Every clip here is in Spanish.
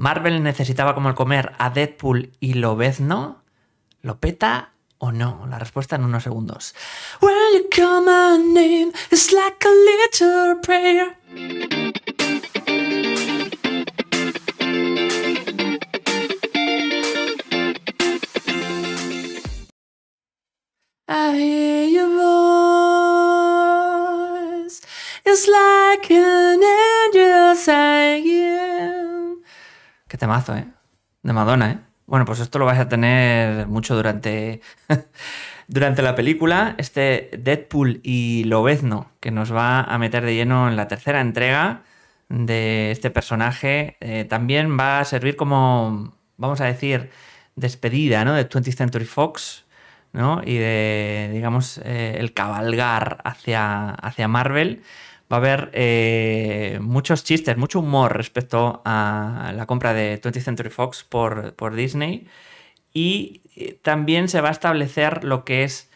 Marvel necesitaba como el comer a Deadpool y Lobezno. ¿Lo peta o no? La respuesta en unos segundos. When you call my name, it's like a little prayer. I hear your voice. It's like an angel saying. Este mazo, ¿eh? De Madonna, ¿eh? Bueno, pues esto lo vais a tener mucho durante, durante la película. Este Deadpool y Lobezno, que nos va a meter de lleno en la tercera entrega de este personaje, eh, también va a servir como, vamos a decir, despedida ¿no? de 20th Century Fox y de, digamos, eh, el cabalgar hacia, hacia Marvel va a haber eh, muchos chistes, mucho humor respecto a la compra de 20th Century Fox por, Disney. Y eh, también se va a establecer lo que es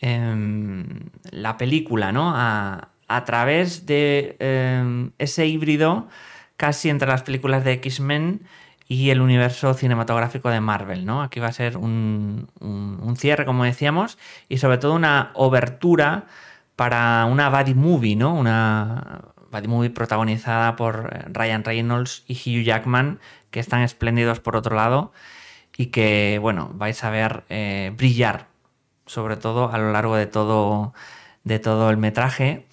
em, la película, ¿no? A, través de em, ese híbrido casi entre las películas de X-Men y el universo cinematográfico de Marvel, ¿no? Aquí va a ser un, un, un cierre, como decíamos, y sobre todo una obertura para una buddy movie, ¿no? Una buddy movie protagonizada por eh, Ryan Reynolds y Hugh Jackman, que están espléndidos por otro lado y que, bueno, vais a ver eh, brillar, sobre todo a lo largo de todo, de todo el metraje.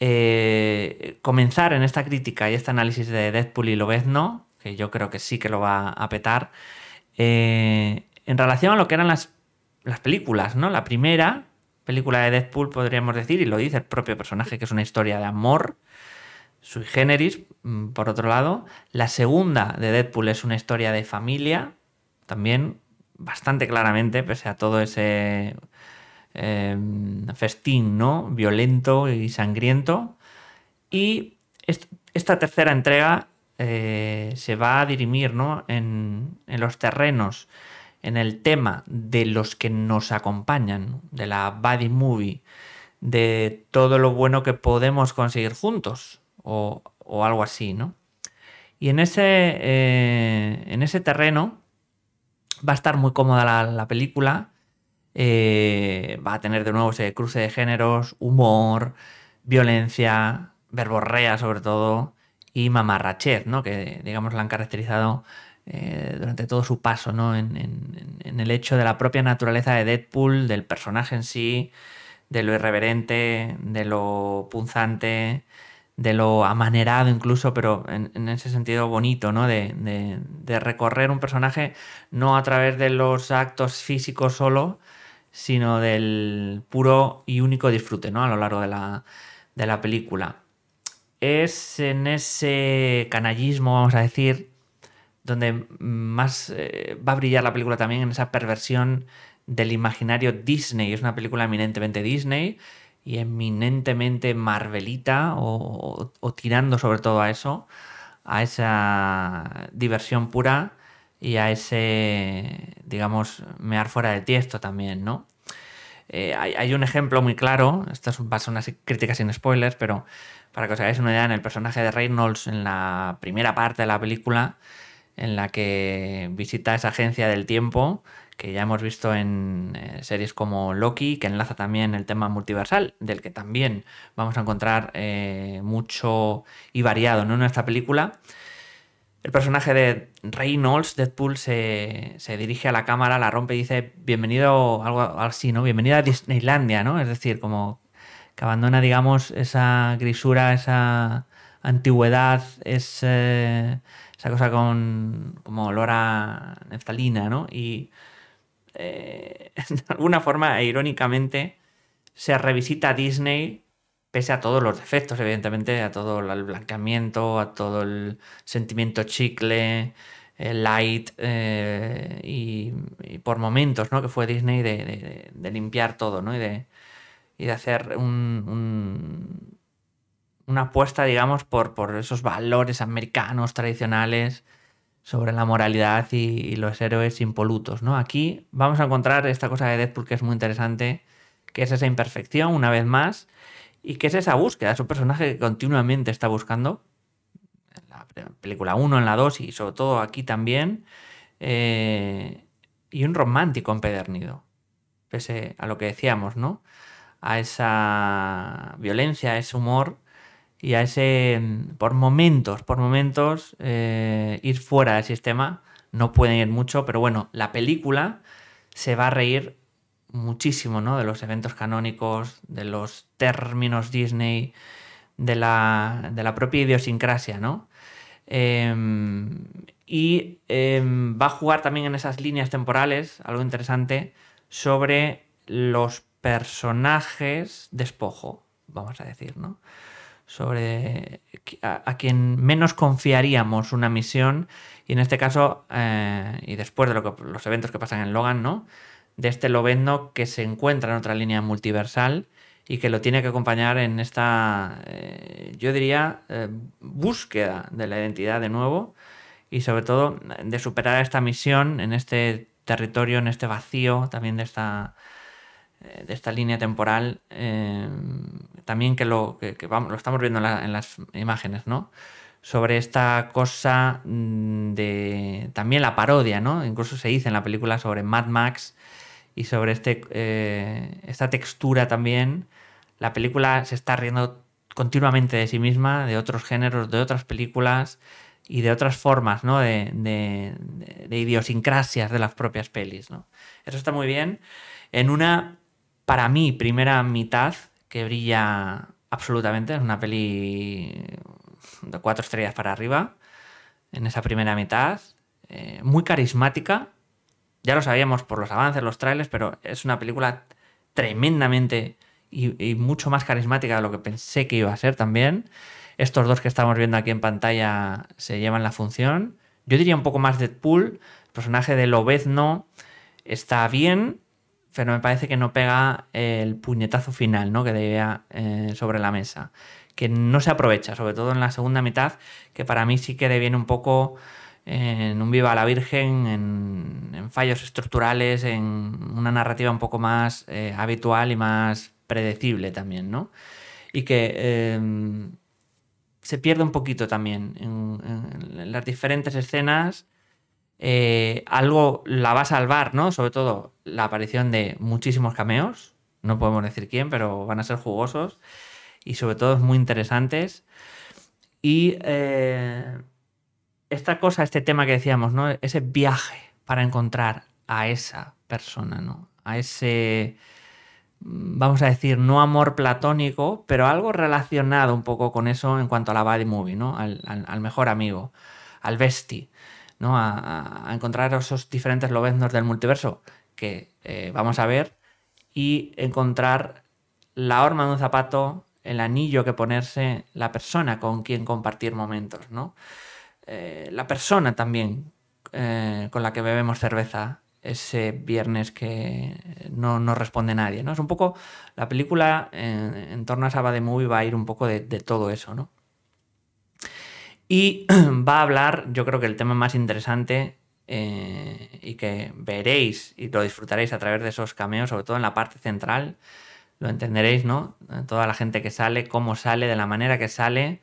Eh, comenzar en esta crítica y este análisis de Deadpool y Lobezno, que yo creo que sí que lo va a petar, en relación a lo que eran las, las películas, ¿no? La primera, película de Deadpool, podríamos decir, y lo dice el propio personaje, que es una historia de amor, sui generis, mm, por otro lado. La segunda de Deadpool es una historia de familia, también bastante claramente, pese a todo ese em, festín, ¿no? Violento y sangriento. Y esta tercera entrega eh, se va a dirimir, en los terrenos en el tema de los que nos acompañan, de la body movie, de todo lo bueno que podemos conseguir juntos o, algo así, ¿no? Y en ese, eh, en ese terreno va a estar muy cómoda la, película, eh, va a tener de nuevo ese cruce de géneros, humor, violencia, verborrea sobre todo, y mamarrachez, ¿no? Que digamos la han caracterizado eh, durante todo su paso, ¿no? En, el hecho de la propia naturaleza de Deadpool, del personaje en sí, de lo irreverente, de lo punzante, de lo amanerado incluso, pero en, ese sentido bonito, ¿no? De, recorrer un personaje no a través de los actos físicos solo, sino del puro y único disfrute, ¿no? A lo largo de la, de la película. Es en ese canallismo, vamos a decir, donde más eh, va a brillar la película también en esa perversión del imaginario Disney. Es una película eminentemente Disney y eminentemente marvelita o, tirando sobre todo a eso, a esa diversión pura y a ese, digamos, mear fuera de tiesto también, ¿no? Eh, hay, un ejemplo muy claro, esto son va críticas una sin spoilers, pero para que os hagáis una idea, en el personaje de Reynolds, en la primera parte de la película, en la que visita esa agencia del tiempo que ya hemos visto en eh, series como Loki, que enlaza también el tema multiversal, del que también vamos a encontrar eh, mucho y variado en esta película. El personaje de Reynolds, Deadpool, se, se, dirige a la cámara, la rompe y dice, bienvenido, algo así, ¿no? Bienvenido a Disneylandia, ¿no? Es decir, como que abandona, digamos, esa grisura, esa antigüedad, ese eh, esa cosa con como olor a neftalina, ¿no? Y eh, de alguna forma, e irónicamente, se revisita Disney pese a todos los defectos, evidentemente, a todo el blanqueamiento, a todo el sentimiento chicle, light eh, y, por momentos, ¿no? Que fue Disney de, limpiar todo, ¿no? Y de, hacer un una apuesta, digamos, por, por esos valores americanos tradicionales sobre la moralidad y, los héroes impolutos, ¿no? Aquí vamos a encontrar esta cosa de Deadpool que es muy interesante, que es esa imperfección, una vez más, y que es esa búsqueda, es un personaje que continuamente está buscando, en la película 1, en la 2 y sobre todo aquí también, eh, y un romántico empedernido, pese a lo que decíamos, ¿no? A esa violencia, a ese humor y a ese, mm, por momentos, por momentos, eh, ir fuera del sistema. No pueden ir mucho, pero bueno, la película se va a reír muchísimo, ¿no? De los eventos canónicos, de los términos Disney, de la, propia idiosincrasia, ¿no? Em, y em, va a jugar también en esas líneas temporales, algo interesante, sobre los personajes despojo, vamos a decir, ¿no? sobre a, quien menos confiaríamos una misión y en este caso eh, y después de lo que, los eventos que pasan en Logan, ¿no? De este Lovendo que se encuentra en otra línea multiversal y que lo tiene que acompañar en esta, eh, yo diría, eh, búsqueda de la identidad de nuevo y sobre todo de superar esta misión en este territorio, en este vacío también de esta eh, de esta línea temporal, eh, también que lo, que, vamos, lo estamos viendo en, las imágenes, ¿no? Sobre esta cosa mm, de también la parodia, ¿no? Incluso se dice en la película sobre Mad Max y sobre este, eh, esta textura también. La película se está riendo continuamente de sí misma, de otros géneros, de otras películas y de otras formas, ¿no? De, idiosincrasias de las propias pelis, ¿no? Eso está muy bien. En una para mí, primera mitad, que brilla absolutamente, es una peli de cuatro estrellas para arriba, en esa primera mitad, eh, muy carismática, ya lo sabíamos por los avances, los trailers, pero es una película tremendamente y, mucho más carismática de lo que pensé que iba a ser también. Estos dos que estamos viendo aquí en pantalla se llevan la función. Yo diría un poco más Deadpool, el personaje de Lobezno está bien, pero me parece que no pega el puñetazo final ¿no? que debía eh, sobre la mesa, que no se aprovecha, sobre todo en la segunda mitad, que para mí sí que deviene un poco eh, en un viva la Virgen, en, fallos estructurales, en una narrativa un poco más eh, habitual y más predecible también, ¿no? Y que se pierde un poquito también en las diferentes escenas eh, algo la va a salvar, ¿no? Sobre todo la aparición de muchísimos cameos, no podemos decir quién, pero van a ser jugosos y sobre todo muy interesantes. Y eh, esta cosa, este tema que decíamos, ¿no? Ese viaje para encontrar a esa persona, ¿no? A ese, vamos a decir, no amor platónico, pero algo relacionado un poco con eso en cuanto a la body movie, ¿no? Al, al mejor amigo, al bestie. A, encontrar esos diferentes lobeznos del multiverso que eh, vamos a ver y encontrar la horma de un zapato, el anillo que ponerse, la persona con quien compartir momentos, ¿no? Eh, la persona también eh, con la que bebemos cerveza ese viernes que no, responde nadie, ¿no? Es un poco, la película en, torno a Saba de Movie va a ir un poco de, de todo eso, ¿no? Y va a hablar, yo creo que el tema más interesante eh, y que veréis y lo disfrutaréis a través de esos cameos, sobre todo en la parte central, lo entenderéis, ¿no? Eh, toda la gente que sale, cómo sale, de la manera que sale,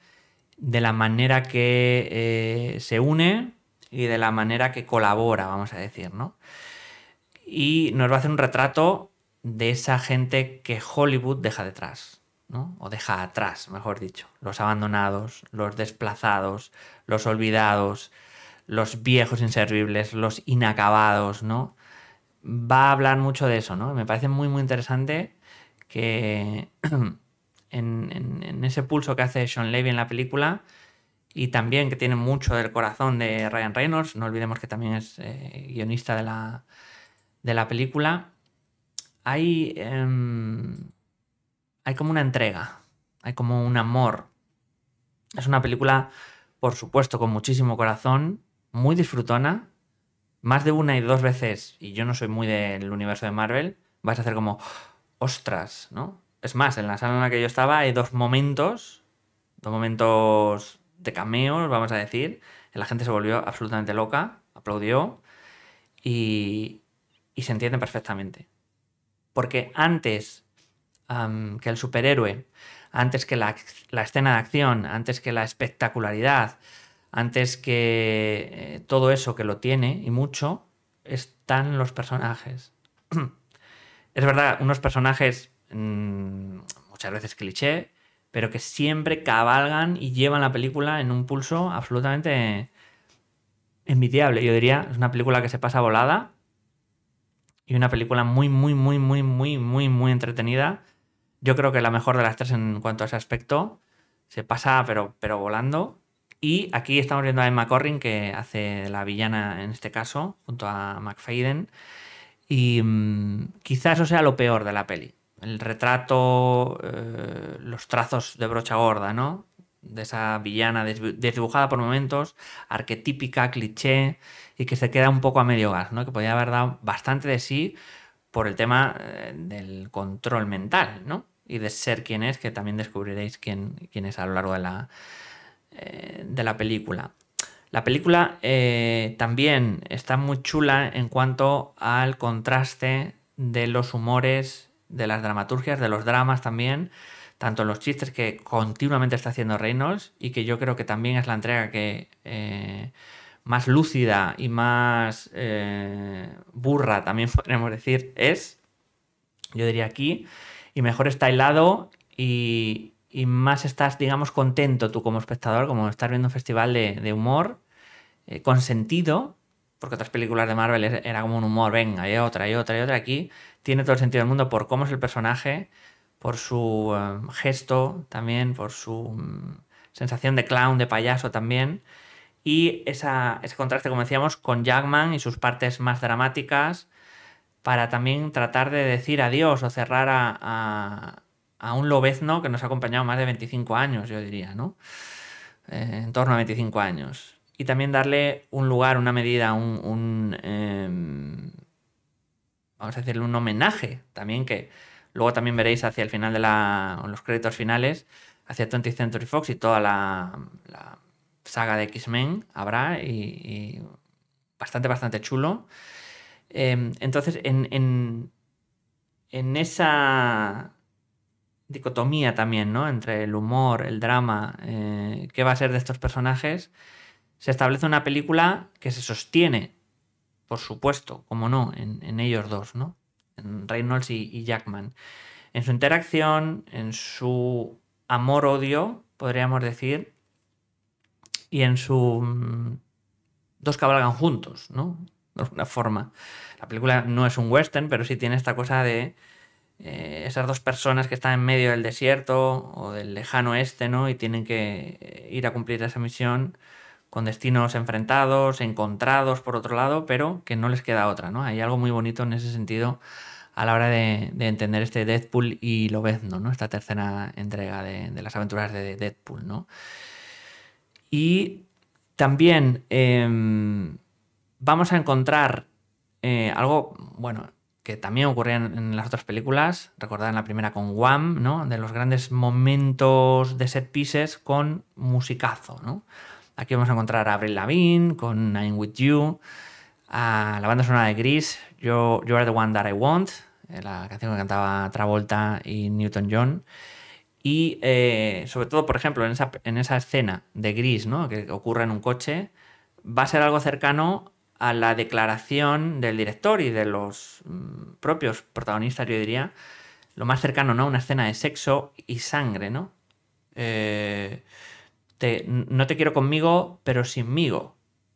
de la manera que eh, se une y de la manera que colabora, vamos a decir, ¿no? Y nos va a hacer un retrato de esa gente que Hollywood deja detrás o deja atrás, mejor dicho, los abandonados, los desplazados, los olvidados, los viejos inservibles, los inacabados, ¿no? Va a hablar mucho de eso, ¿no? Me parece muy, muy interesante que en, ese pulso que hace Sean Levy en la película y también que tiene mucho del corazón de Ryan Reynolds, no olvidemos que también es eh, guionista de la, de la película, hay... Em, hay como una entrega, hay como un amor. Es una película, por supuesto, con muchísimo corazón, muy disfrutona. Más de una y dos veces, y yo no soy muy del universo de Marvel, vas a hacer como, ostras, ¿no? Es más, en la sala en la que yo estaba hay dos momentos, dos momentos de cameos, vamos a decir. La gente se volvió absolutamente loca, aplaudió y, y se entiende perfectamente. Porque antes que el superhéroe, antes que la, escena de acción, antes que la espectacularidad, antes que eh, todo eso que lo tiene y mucho, están los personajes. es verdad, unos personajes mm, muchas veces cliché, pero que siempre cabalgan y llevan la película en un pulso absolutamente envidiable. Yo diría, es una película que se pasa volada y una película muy, muy, muy, muy, muy, muy, muy entretenida yo creo que la mejor de las tres en cuanto a ese aspecto. Se pasa, pero, pero volando. Y aquí estamos viendo a Emma Corrin, que hace la villana en este caso, junto a McFadden. Y mm, quizás eso sea lo peor de la peli. El retrato, eh, los trazos de brocha gorda, ¿no? De esa villana desdibujada por momentos, arquetípica, cliché, y que se queda un poco a medio gas, ¿no? Que podía haber dado bastante de sí por el tema eh, del control mental, ¿no? Y de ser quien es, que también descubriréis quién, quién es a lo largo de la, eh, de la película. La película eh, también está muy chula en cuanto al contraste de los humores, de las dramaturgias, de los dramas también, tanto los chistes que continuamente está haciendo Reynolds y que yo creo que también es la entrega que más lúcida y más eh, burra, también podríamos decir, es, yo diría aquí, y mejor está helado y, y más estás, digamos, contento tú como espectador, como estás viendo un festival de, humor eh, con sentido, porque otras películas de Marvel era como un humor, venga, y otra, y otra, y otra, aquí tiene todo el sentido del mundo por cómo es el personaje, por su eh, gesto también, por su mm, sensación de clown, de payaso también y ese contraste, como decíamos, con Jackman y sus partes más dramáticas para también tratar de decir adiós o cerrar a, a, un lobezno que nos ha acompañado más de 25 años, yo diría, ¿no? Eh, en torno a 25 años. Y también darle un lugar, una medida, un... Em, vamos a decirle un homenaje también que luego también veréis hacia el final de la, los créditos finales, hacia 20th Century Fox y toda la saga de X-Men habrá y, bastante, bastante chulo. Em, entonces, en, esa dicotomía también, ¿no? Entre el humor, el drama, eh, qué va a ser de estos personajes, se establece una película que se sostiene, por supuesto, como no, en, ellos dos, ¿no? En Reynolds y, y Jackman. En su interacción, en su amor-odio, podríamos decir, y en su... Mm, dos cabalgan juntos, ¿no? De alguna forma. La película no es un western, pero sí tiene esta cosa de eh, esas dos personas que están en medio del desierto o del lejano este, ¿no? Y tienen que eh, ir a cumplir esa misión con destinos enfrentados, encontrados por otro lado, pero que no les queda otra, ¿no? Hay algo muy bonito en ese sentido a la hora de, entender este Deadpool y lo ves, ¿no? Esta tercera entrega de las aventuras de Deadpool, ¿no? Y también em, vamos a encontrar eh, algo, bueno, que también ocurría en, las otras películas, recordad en la primera con Wham, ¿no? De los grandes momentos de set pieces con musicazo, Aquí vamos a encontrar a Avril Lavigne con Nine With You, a la banda sonora de Gris, You Are the One That I Want, eh, la canción que cantaba Travolta y Newton John, y eh, sobre todo, por ejemplo, en esa, escena de Gris, ¿no? que ocurre en un coche, va a ser algo cercano a la declaración del director y de los mm, propios protagonistas, yo diría, lo más cercano ¿no? a una escena de sexo y sangre, ¿no? Eh, te, no te quiero conmigo, pero sinmigo.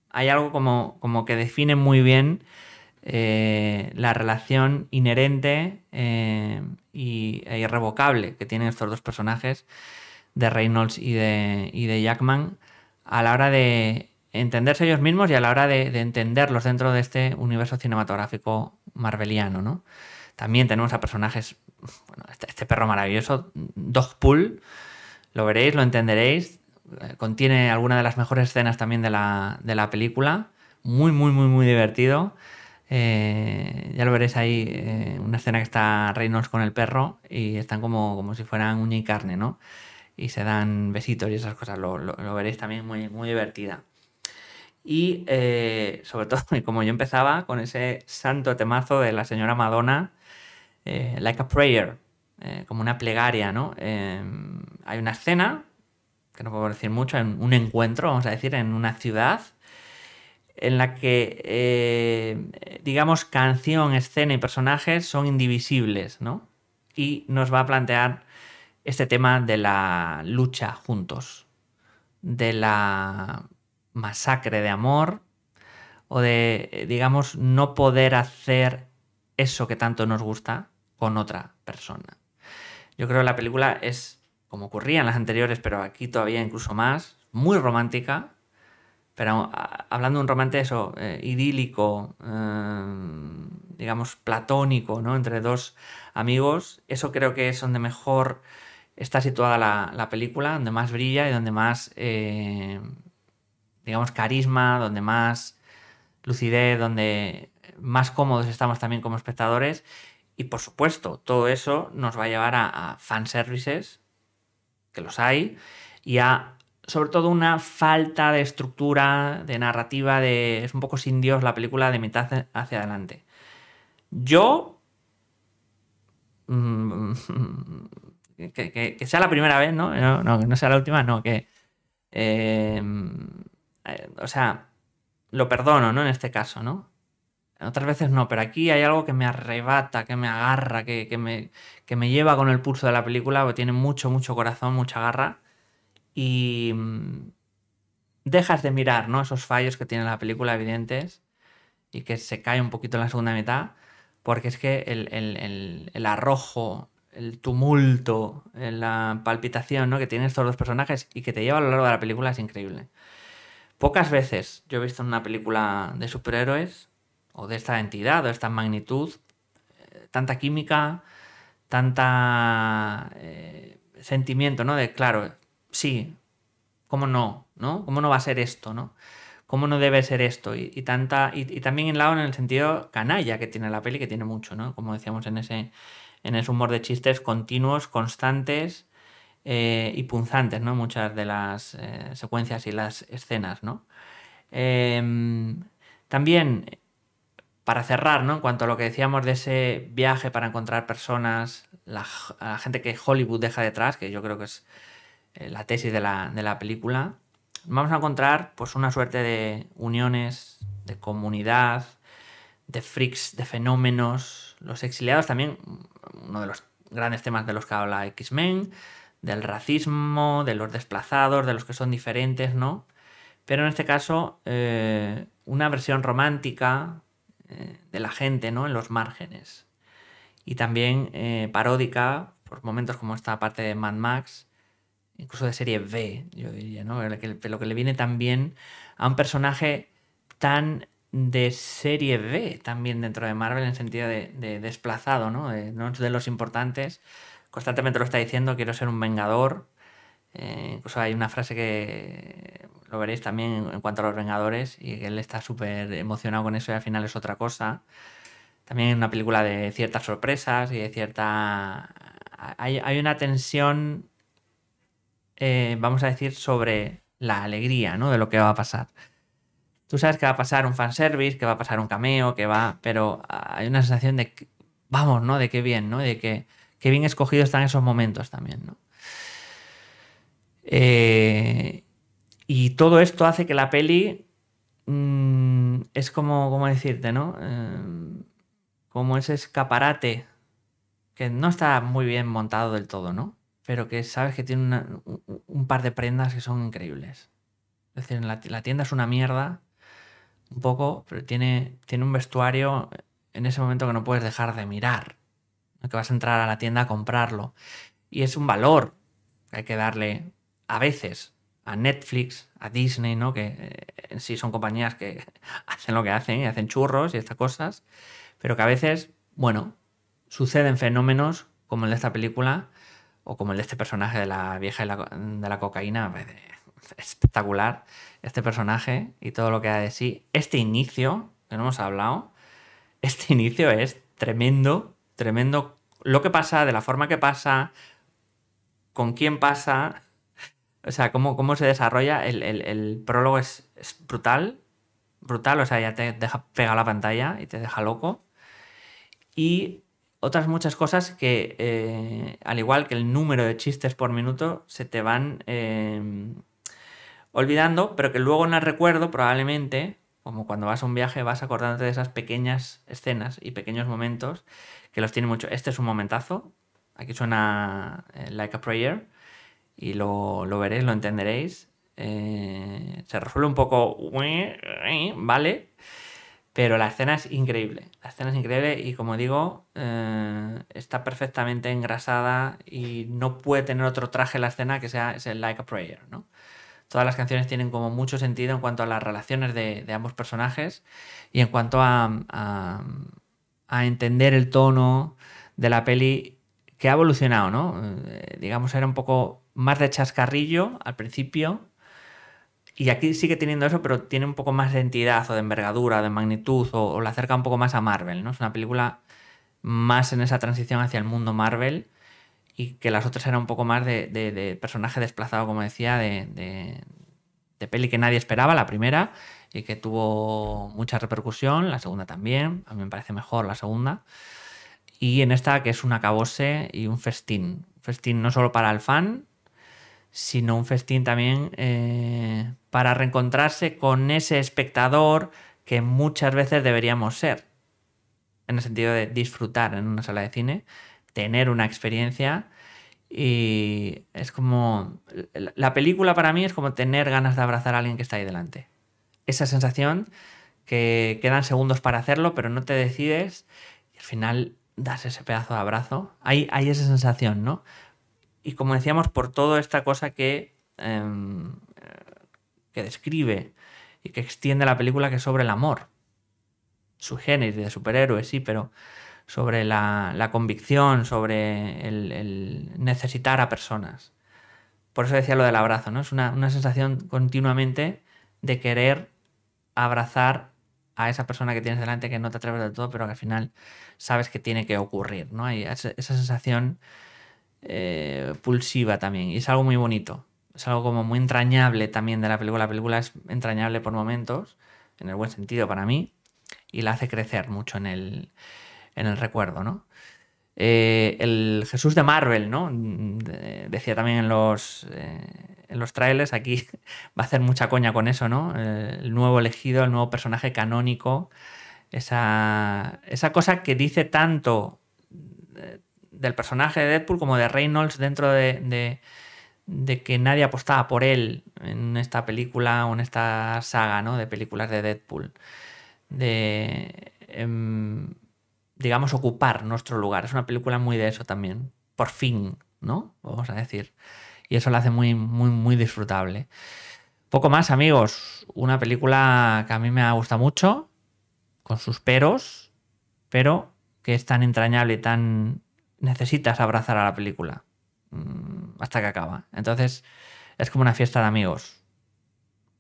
Hay algo como, como que define muy bien eh, la relación inherente e irrevocable que tienen estos dos personajes de Reynolds y de, Jackman a la hora de entenderse ellos mismos y a la hora de, entenderlos dentro de este universo cinematográfico marveliano, ¿no? También tenemos a personajes, bueno, este, este perro maravilloso, Dogpool, lo veréis, lo entenderéis, eh, contiene algunas de las mejores escenas también de la, de la película, muy, muy, muy, muy divertido. Eh, ya lo veréis ahí, eh, una escena que está Reynolds con el perro y están como, como si fueran uña y carne, ¿no? Y se dan besitos y esas cosas, lo, lo, veréis también muy, muy divertida. Y eh, sobre todo, como yo empezaba, con ese santo temazo de la señora Madonna, Like a Prayer, como una plegaria, ¿no? Em, hay una escena, que no puedo decir mucho, en un encuentro, vamos a decir, en una ciudad en la que, eh, digamos, canción, escena y personajes son indivisibles, ¿no? Y nos va a plantear este tema de la lucha juntos, de la masacre de amor o de, digamos, no poder hacer eso que tanto nos gusta con otra persona. Yo creo que la película es, como ocurría en las anteriores, pero aquí todavía incluso más, muy romántica, pero ah, hablando de un romance eso, eh, idílico, eh, digamos, platónico, ¿no? Entre dos amigos, eso creo que es donde mejor está situada la, película, donde más brilla y donde más, eh, digamos, carisma, donde más lucidez, donde más cómodos estamos también como espectadores. Y por supuesto, todo eso nos va a llevar a, a fanservices, que los hay, y a sobre todo una falta de estructura, de narrativa, de es un poco sin Dios la película de mitad hacia adelante. Yo... Mm, que, sea la primera vez, ¿no? No, que no sea la última, no, que... Eh, eh, o sea, lo perdono, ¿no? En este caso, ¿no? Otras veces no, pero aquí hay algo que me arrebata, que me agarra, que, me, me lleva con el pulso de la película, porque tiene mucho, mucho corazón, mucha garra y mm, dejas de mirar ¿no? esos fallos que tiene la película evidentes y que se cae un poquito en la segunda mitad, porque es que el, arrojo, el tumulto, eh, la palpitación ¿no? que tienen estos dos personajes y que te lleva a lo largo de la película es increíble. Pocas veces yo he visto en una película de superhéroes o de esta entidad o esta magnitud eh, tanta química, tanta eh, sentimiento, ¿no? De claro, sí, ¿cómo no? ¿no? ¿Cómo no va a ser esto? ¿no? ¿Cómo no debe ser esto? Y, tanta y, también en en el sentido canalla que tiene la peli, que tiene mucho, ¿no? Como decíamos en ese, en ese humor de chistes continuos, constantes eh, y punzantes, ¿no? Muchas de las eh, secuencias y las escenas, ¿no? Em, también, para cerrar, ¿no? En cuanto a lo que decíamos de ese viaje para encontrar personas, la gente que Hollywood deja detrás, que yo creo que es eh, la tesis de la, película, vamos a encontrar pues una suerte de uniones, de comunidad, de freaks, de fenómenos. Los exiliados también, uno de los grandes temas de los que habla X-Men, del racismo, de los desplazados, de los que son diferentes, ¿no? Pero en este caso, eh, una versión romántica eh, de la gente, ¿no? En los márgenes. Y también paródica, por momentos como esta parte de Mad Max, incluso de serie B, yo diría, ¿no? Lo que le viene también a un personaje tan de serie B también dentro de Marvel, en sentido de, desplazado, ¿no? De, no de los importantes. Constantemente lo está diciendo, quiero ser un vengador. Eh, incluso hay una frase que lo veréis también en cuanto a los Vengadores y que él está súper emocionado con eso y al final es otra cosa. También una película de ciertas sorpresas y de cierta... Hay, hay una tensión eh, vamos a decir, sobre la alegría, ¿no? De lo que va a pasar. Tú sabes que va a pasar un fanservice, que va a pasar un cameo, que va. Pero hay una sensación de. Que, vamos, ¿no? De qué bien, ¿no? De que qué bien escogidos están esos momentos también, ¿no? Eh, y todo esto hace que la peli mm, es como, ¿cómo decirte, no? Eh, como ese escaparate que no está muy bien montado del todo, ¿no? pero que sabes que tiene un par de prendas que son increíbles. Es decir, la, tienda es una mierda, un poco, pero tiene, tiene un vestuario en ese momento que no puedes dejar de mirar, que vas a entrar a la tienda a comprarlo. Y es un valor que hay que darle a veces a Netflix, a Disney, ¿no? que eh, en sí son compañías que hacen lo que hacen, y hacen churros y estas cosas, pero que a veces, bueno, suceden fenómenos como el de esta película, o como el de este personaje de la vieja de la, de la cocaína, espectacular este personaje y todo lo que ha de sí. Este inicio, que no hemos hablado, este inicio es tremendo, tremendo. Lo que pasa, de la forma que pasa, con quién pasa, o sea, cómo, cómo se desarrolla, el, el, prólogo es, brutal, brutal, o sea, ya te deja pega la pantalla y te deja loco. Y otras muchas cosas que, eh, al igual que el número de chistes por minuto, se te van em, olvidando, pero que luego en el recuerdo probablemente, como cuando vas a un viaje, vas acordándote de esas pequeñas escenas y pequeños momentos que los tiene mucho. Este es un momentazo, aquí suena eh, Like a Prayer, y lo, lo veréis, lo entenderéis. Eh, se resuelve un poco, ¿vale? Pero la escena es increíble. La escena es increíble y como digo, eh, está perfectamente engrasada y no puede tener otro traje la escena que sea el Like a Prayer. ¿no? Todas las canciones tienen como mucho sentido en cuanto a las relaciones de, ambos personajes y en cuanto a, a, entender el tono de la peli que ha evolucionado, ¿no? Eh, digamos, era un poco más de chascarrillo al principio y aquí sigue teniendo eso, pero tiene un poco más de entidad o de envergadura, o de magnitud, o, la acerca un poco más a Marvel, ¿no? Es una película más en esa transición hacia el mundo Marvel y que las otras eran un poco más de, personaje desplazado, como decía, de, de, de peli que nadie esperaba, la primera, y que tuvo mucha repercusión, la segunda también, a mí me parece mejor la segunda, y en esta que es un acabose y un festín, festín no solo para el fan, sino un festín también eh, para reencontrarse con ese espectador que muchas veces deberíamos ser. En el sentido de disfrutar en una sala de cine, tener una experiencia y es como... La película para mí es como tener ganas de abrazar a alguien que está ahí delante. Esa sensación que quedan segundos para hacerlo, pero no te decides y al final das ese pedazo de abrazo. hay esa sensación, ¿no? y como decíamos, por toda esta cosa que, em, que describe y que extiende la película que es sobre el amor. Su género de superhéroes, sí, pero sobre la, convicción, sobre el, necesitar a personas. Por eso decía lo del abrazo, ¿no? Es una, sensación continuamente de querer abrazar a esa persona que tienes delante que no te atreves del todo, pero que al final sabes que tiene que ocurrir, ¿no? Hay esa sensación eh, pulsiva también. Y es algo muy bonito. Es algo como muy entrañable también de la película. La película es entrañable por momentos, en el buen sentido para mí, y la hace crecer mucho en el, en el recuerdo, ¿no? Eh, el Jesús de Marvel, ¿no? decía también en los, eh, en los trailers, aquí va a hacer mucha coña con eso, ¿no? El nuevo elegido, el nuevo personaje canónico, esa, esa cosa que dice tanto, del personaje de Deadpool como de Reynolds dentro de, que nadie apostaba por él en esta película o en esta saga ¿no? de películas de Deadpool. De, em, digamos, ocupar nuestro lugar. Es una película muy de eso también. Por fin, ¿no? Vamos a decir. Y eso la hace muy, muy, muy disfrutable. Poco más, amigos. Una película que a mí me ha gustado mucho, con sus peros, pero que es tan entrañable y tan necesitas abrazar a la película mm, hasta que acaba. Entonces es como una fiesta de amigos.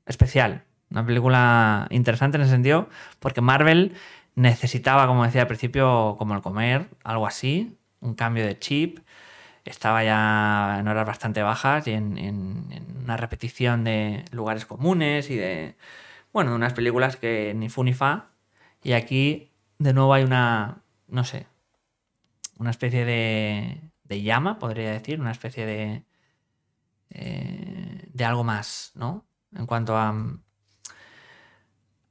Especial. Una película interesante en ese sentido, porque Marvel necesitaba, como decía al principio, como el comer, algo así, un cambio de chip. Estaba ya en horas bastante bajas y en, en, una repetición de lugares comunes y de, bueno, de unas películas que ni fu ni fa. Y aquí, de nuevo, hay una, no sé, una especie de, llama, podría decir, una especie de, eh, de algo más, ¿no? En cuanto a,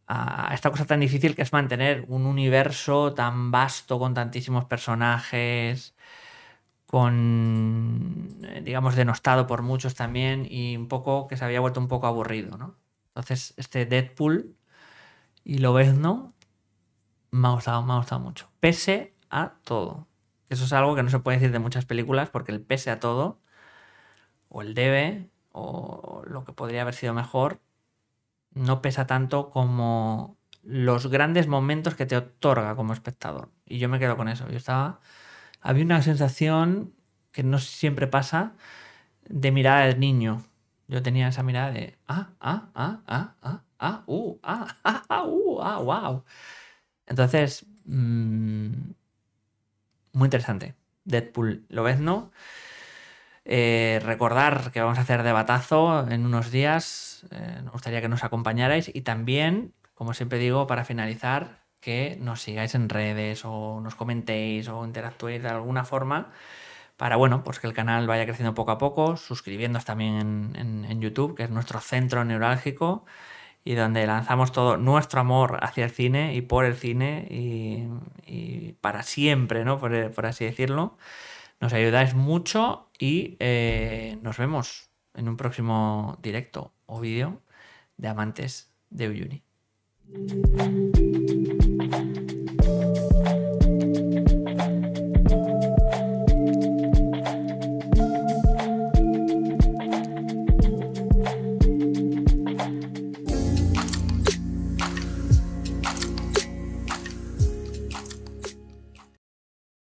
a esta cosa tan difícil que es mantener un universo tan vasto con tantísimos personajes, con, eh, digamos, denostado por muchos también y un poco que se había vuelto un poco aburrido, ¿no? Entonces, este Deadpool y lo ves no me ha gustado, me ha gustado mucho, pese a todo. Eso es algo que no se puede decir de muchas películas porque el pese a todo, o el debe, o lo que podría haber sido mejor, no pesa tanto como los grandes momentos que te otorga como espectador. Y yo me quedo con eso. Yo estaba. Había una sensación que no siempre pasa de mirada del niño. Yo tenía esa mirada de ah, ah, ah, ah, ah, ah uh, ah, ah, ah, uh, ah, wow. Entonces, mm, muy interesante. Deadpool, ¿lo ves, no? Eh, recordar que vamos a hacer debatazo en unos días. Eh, nos gustaría que nos acompañarais y también, como siempre digo, para finalizar, que nos sigáis en redes o nos comentéis o interactuéis de alguna forma para, bueno, pues que el canal vaya creciendo poco a poco, suscribiéndoos también en YouTube, que es nuestro centro neurálgico y donde lanzamos todo nuestro amor hacia el cine y por el cine y, para siempre, ¿no? Por, así decirlo. Nos ayudáis mucho y eh, nos vemos en un próximo directo o vídeo de amantes de Uyuni.